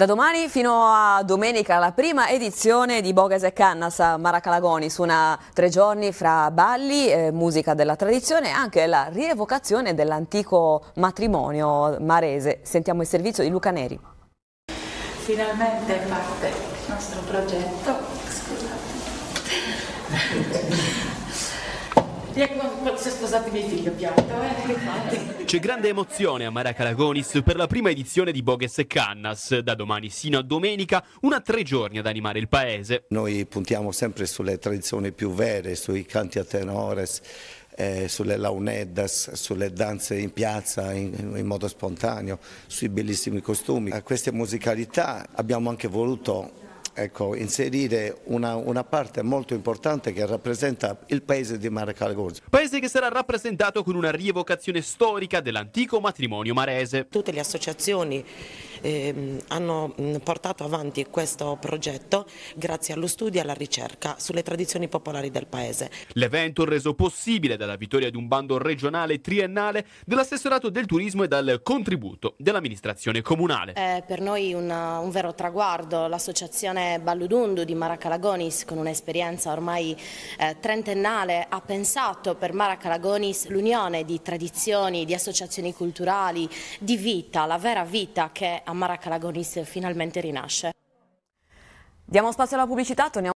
Da domani fino a domenica la prima edizione di Bogas e Cannas a Maracalagoni su una tre giorni fra balli, eh, musica della tradizione e anche la rievocazione dell'antico matrimonio marese. Sentiamo il servizio di Luca Neri. Finalmente parte il nostro progetto. Scusate. Ecco, quando si è sposato mio figlio pianto, eh? C'è grande emozione a Maracaragonis per la prima edizione di Boges e Cannas. Da domani sino a domenica, una tre giorni ad animare il paese. Noi puntiamo sempre sulle tradizioni più vere, sui canti a tenores, eh, sulle launeddas, sulle danze in piazza in, in, modo spontaneo, sui bellissimi costumi. A queste musicalità abbiamo anche voluto ecco, inserire una, una, parte molto importante che rappresenta il paese di Mare Calabria. Paese che sarà rappresentato con una rievocazione storica dell'antico matrimonio marese. Tutte le associazioni eh, hanno mm, portato avanti questo progetto grazie allo studio e alla ricerca sulle tradizioni popolari del paese. L'evento reso possibile dalla vittoria di un bando regionale triennale dell'assessorato del turismo e dal contributo dell'amministrazione comunale. È per noi una, un vero traguardo, l'associazione Balludundu di Maracalagonis con un'esperienza ormai eh, trentennale ha pensato per Maracalagonis l'unione di tradizioni, di associazioni culturali, di vita, la vera vita che a Maracalagonis finalmente rinasce. Diamo spazio alla pubblicità, torniamo.